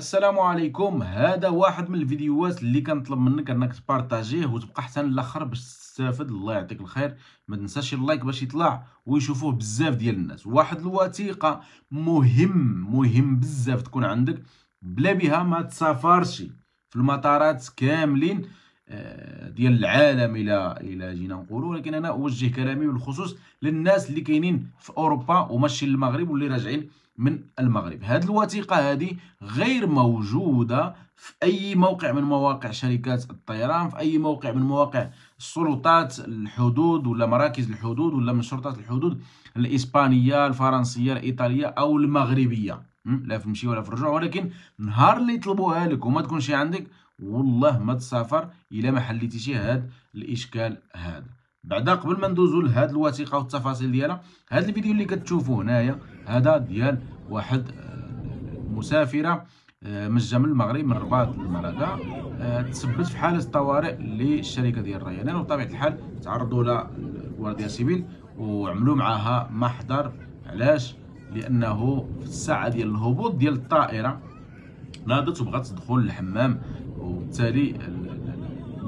السلام عليكم هذا واحد من الفيديوهات اللي كنطلب منك انك تبارطاجيه وتبقى حتى للاخر باش تستافد الله يعطيك الخير ما تنساش اللايك باش يطلع ويشوفوه بزاف ديال الناس واحد الوثيقه مهم مهم بزاف تكون عندك بلا بها ما تسافرش في المطارات كاملين آه، ديال العالم الى الى جينا نقولوا ولكن انا اوجه كلامي بالخصوص للناس اللي كاينين في اوروبا وماشي للمغرب واللي راجعين من المغرب هذه الوثيقة هذه غير موجودة في أي موقع من مواقع شركات الطيران في أي موقع من مواقع السلطات الحدود ولا مراكز الحدود ولا من شرطه الحدود الإسبانية الفرنسية الإيطالية أو المغربية لا في المشي ولا في الرجوع ولكن نهار اللي يطلبوها لك وما تكونش عندك والله ما تسافر الى ما حليتيش هاد الاشكال هذا بعدا قبل ما ندوزو لهاد الوثيقه والتفاصيل ديالها هاد الفيديو اللي كتشوفوه هنايا هذا ديال واحد آه، مسافره مجه آه، من المغرب من الرباط للملكه آه، تسبت في حاله طوارئ للشركه ديال الريانان يعني وبطبيعه الحال تعرضوا لها الورديه سيفيل وعملوا معاها محضر علاش لانه في الساعه ديال الهبوط ديال الطائره نادت وبغات تدخل للحمام وبالتالي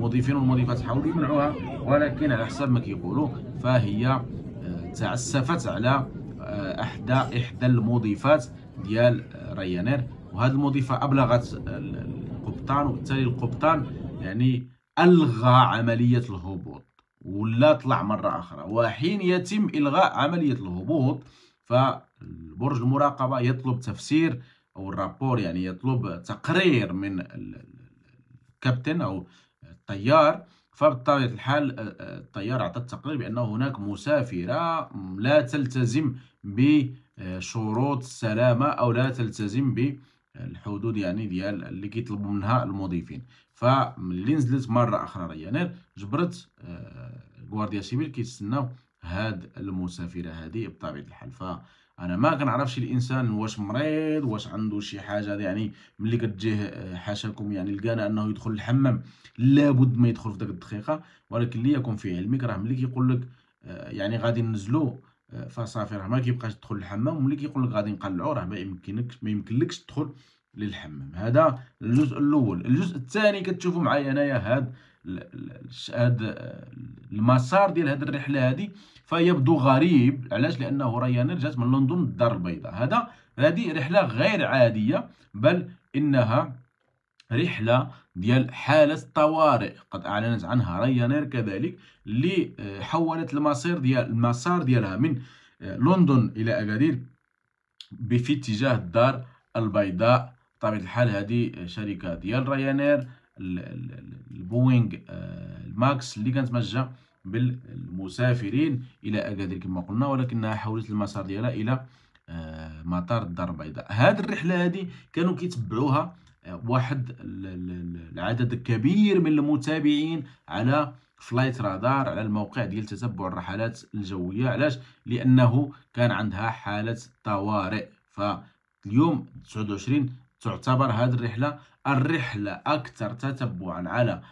مضيفين والمضيفات حاولوا يمنعوها ولكن على حسب ما كيقولوا فهي آه، تعسفت على آه، احدى احدى المضيفات ديال ريانير آه، وهذه المضيفه ابلغت القبطان وبالتالي القبطان يعني الغى عمليه الهبوط ولا طلع مره اخرى وحين يتم الغاء عمليه الهبوط فبرج المراقبه يطلب تفسير او الرابور يعني يطلب تقرير من الكابتن او طيار فبطبيعة الحال آه، آه، الطيار عطى تقرير بأنه هناك مسافرة لا تلتزم بشروط السلامة أو لا تلتزم بالحدود يعني ديال اللي كيطلبوا منها المضيفين فملي نزلت مرة أخرى ريانير جبرت آه، غوارديا سيفيل كيتسناو هاد المسافره هذه بطبيعه الحال فانا ما كنعرفش الانسان واش مريض واش عنده شي حاجه يعني ملي كتجيه آه، حاشاكم يعني لقانا انه يدخل الحمام لابد ما يدخل في ديك الدقيقه ولكن ليكن في علمك راه ملي كيقول لك آه، يعني غادي ننزلو آه، فصافي راه ما كيبقاش تدخل للحمام وملي كيقول لك غادي نقلعو راه ما يمكنكش ما يمكنلكش تدخل للحمام هذا الجزء الاول الجزء الثاني كتشوفوا معايا انايا هاد هاد آه، المسار ديال هاد الرحله هادي فيبدو غريب علاش لانه ريانير جات من لندن للدار البيضاء هذا هذه رحله غير عاديه بل انها رحلة ديال حالة طوارئ قد أعلنت عنها ريانير كذلك اللي آه، حولت المصير ديال المسار ديالها من آه، لندن إلى أكادير في اتجاه الدار البيضاء بطبيعة الحال هذه شركة ديال ريانير البوينغ آه، الماكس اللي كانت مجه بالمسافرين الى اكادير كما قلنا ولكنها حولت المسار ديالها الى آه، مطار الدار البيضاء هاد الرحله هادي كانوا كيتبعوها آه، واحد العدد كبير من المتابعين على فلايت رادار على الموقع ديال تتبع الرحلات الجويه علاش لانه كان عندها حاله طوارئ ف اليوم 29 تعتبر هذه الرحله الرحله اكثر تتبعا على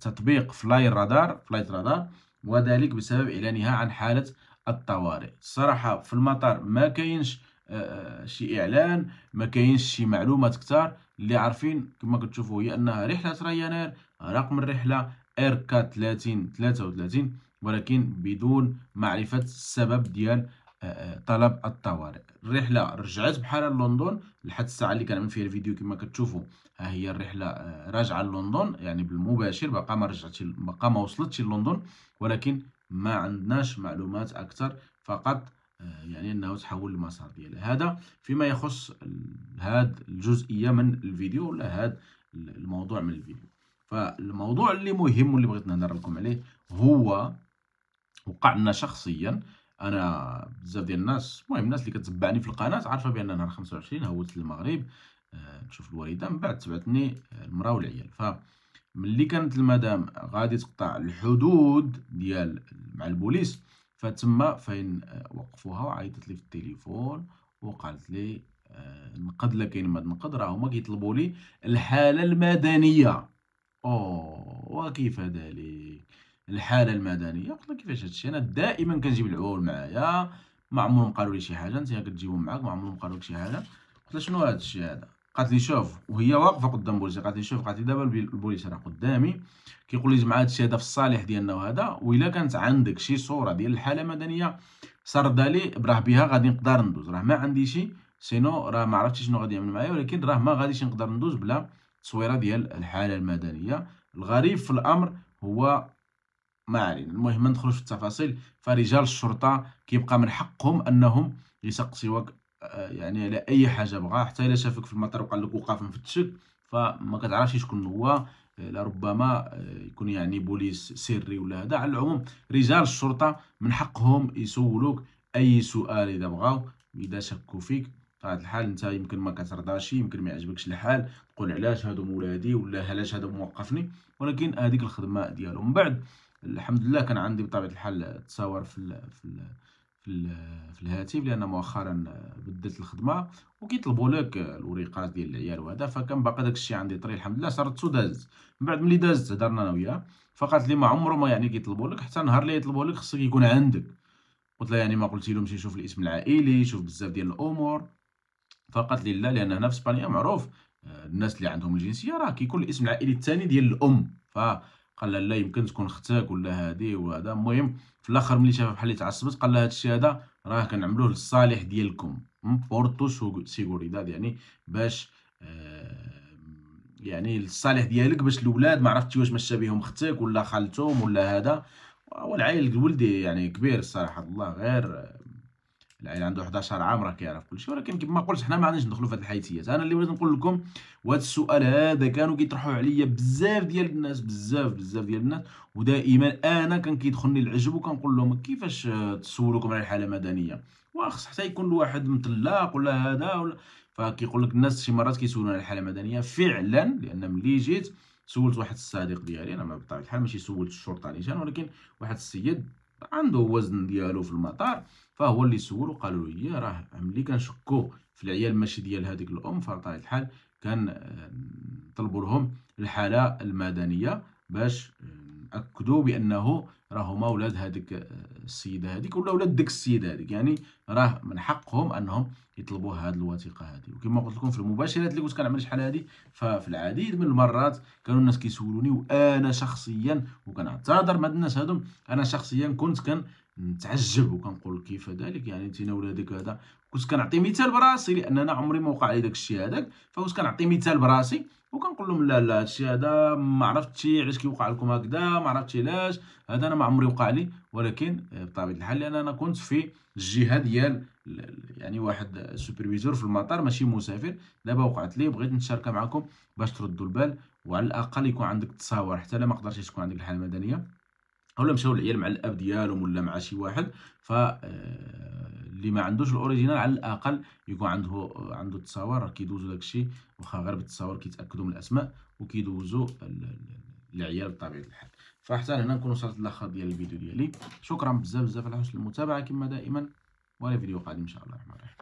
تطبيق فلاي رادار فلايت رادار وذلك بسبب اعلانها عن حاله الطوارئ الصراحه في المطار ما كاينش آه، آه، شي اعلان ما كاينش شي معلومات كثار اللي عارفين كما كتشوفوا هي انها رحله ريانير رقم الرحله ار 30 33 ولكن بدون معرفه السبب ديال طلب الطوارئ الرحله رجعت بحال لندن لحد الساعه اللي كنعمل فيها الفيديو كما كتشوفوا ها هي الرحله آه، راجعه لندن يعني بالمباشر باقا ما رجعتش باقا ما وصلتش لندن ولكن ما عندناش معلومات اكثر فقط آه، يعني انه تحول المسار ديالها هذا فيما يخص هاد الجزئيه من الفيديو ولا هاد الموضوع من الفيديو فالموضوع اللي مهم واللي بغيت نهضر لكم عليه هو وقع لنا شخصيا انا بزاف ديال الناس المهم الناس اللي كتبعني في القناه عارفه بان نهار 25 هولت للمغرب نشوف الوالده من بعد تبعتني المراه والعيال ف ملي كانت المدام غادي تقطع الحدود ديال مع البوليس فتما فين وقفوها وعيطت لي في التليفون وقالت لي آه، نقد لا كاين ما نقد راه هما كيطلبوا لي الحاله المدنيه او وكيف ذلك الحاله المدنيه قلت لها كيفاش هادشي انا دائما كنجيب العول معايا ما عمرهم قالوا لي شي حاجه انت كتجيبهم معاك ما عمرهم قالوا لك شي حاجه قلت لها شنو هادشي هذا قالت لي شوف وهي واقفه قدام البوليس قالت لي شوف قالت لي دابا البوليس راه قدامي كيقول لي جمع هادشي هذا في الصالح ديالنا وهذا والا كانت عندك شي صوره ديال الحاله المدنيه سردها لي براه بها غادي نقدر ندوز راه ما عندي شي سينو راه ما عرفتش شنو غادي يعمل معايا ولكن راه ما غاديش نقدر ندوز بلا تصويره ديال الحاله المدنيه الغريب في الامر هو ما علينا المهم ما ندخلوش في التفاصيل فرجال الشرطه كيبقى من حقهم انهم يسقسيوك آه، يعني على اي حاجه بغا حتى الا شافك في المطار وقال لك وقاف مفتشك فما كتعرفش شكون هو آه، لربما آه، يكون يعني بوليس سري ولا هذا على العموم رجال الشرطه من حقهم يسولوك اي سؤال اذا بغاو اذا شكوا فيك طبعا الحال انت يمكن ما كترضاش يمكن ما يعجبكش الحال تقول علاش هادو مولادي ولا علاش هادو موقفني ولكن هذيك الخدمه ديالهم من بعد الحمد لله كان عندي بطبيعة الحال تصاور في الـ في الـ في, الـ في الهاتف لان مؤخرا بدلت الخدمه وكيطلبوا لك الوريقات ديال العيال وهذا فكان باقي داك الشيء عندي طري الحمد لله صرت داز من بعد ملي دازت هضرنا انا وياها فقالت لي ما عمره ما يعني كيطلبوا لك حتى نهار اللي يطلبوا لك خصك يكون عندك قلت لها يعني ما قلت شي شوف الاسم العائلي شوف بزاف ديال الامور فقالت لي لا لان هنا في اسبانيا معروف آه، الناس اللي عندهم الجنسيه راه كيكون الاسم العائلي الثاني ديال الام ف قال لها لا يمكن تكون اختك ولا هادي وهذا المهم في الاخر ملي شافها بحال اللي تعصبت قال لها هادشي هذا راه كنعملوه للصالح ديالكم بورتو سيغوريداد يعني باش آه يعني للصالح ديالك باش الاولاد ما عرفتي واش مشى بهم اختك ولا خالتهم ولا هذا والعائل ولدي يعني كبير الصراحه الله غير العيل عنده 11 عام راه كيعرف كلشي ولكن كما قلت حنا ما غاديش ندخلوا في هذه الحيثيات انا اللي بغيت نقول لكم وهذا السؤال هذا كانوا كيطرحوه عليا بزاف ديال الناس بزاف بزاف ديال الناس ودائما انا كان كيدخلني العجب وكنقول لهم كيفاش تسولوكم على الحاله المدنيه واخص حتى يكون الواحد مطلق ولا هذا ولا فكيقول لك الناس شي مرات كيسولوا على الحاله المدنيه فعلا لان ملي جيت سولت واحد الصديق ديالي انا بطبيعه الحال ماشي سولت الشرطه نيشان ولكن واحد السيد عنده وزن ديالو في المطار فهو اللي سولو قالوا له يا راه ملي كنشكو في العيال ماشي ديال هذيك الام فبطبيعه الحال كان آه، طلبوا لهم الحاله المدنيه باش آه، اكدوا بانه راهما ولاد هذيك آه، السيده هذيك ولا ولاد ديك السيده هذيك يعني راه من حقهم انهم يطلبوا هذه الوثيقه هذه وكما قلت لكم في المباشرات اللي كنت كنعمل شحال هذه ففي العديد من المرات كانوا الناس كيسولوني وانا شخصيا وكنعتذر مع الناس هذم انا شخصيا كنت كن نتعجب وكنقول كيف ذلك يعني نتينا ولادك هذا كنت كنعطي مثال براسي لان انا عمري ما وقع لي داك الشيء هذاك فكنت كنعطي مثال براسي وكنقول لهم لا لا هادشي هذا ما عرفتش علاش كيوقع لكم هكذا ما عرفتش علاش هذا انا ما عمري وقع لي ولكن آه، بطبيعه الحال لان انا كنت في الجهه ديال يعني واحد سوبرفيزور في المطار ماشي مسافر دابا وقعت لي بغيت نتشارك معكم باش تردوا البال وعلى الاقل يكون عندك تصاور حتى لا ما قدرتيش تكون عندك الحاله المدنيه اولا مشاو العيال مع الاب ديالهم ولا مع شي واحد ف آه، اللي ما عندوش الاوريجينال على الاقل يكون عنده آه، عنده التصاور كيدوزو داكشي واخا غير بالتصاور كيتاكدوا من الاسماء وكيدوزو العيال بطبيعه الحال فحتى هنا نكون وصلت لآخر ديال الفيديو ديالي شكرا بزاف بزاف على حسن المتابعه كما دائما ولا فيديو قادم ان شاء الله الرحمن الرحيم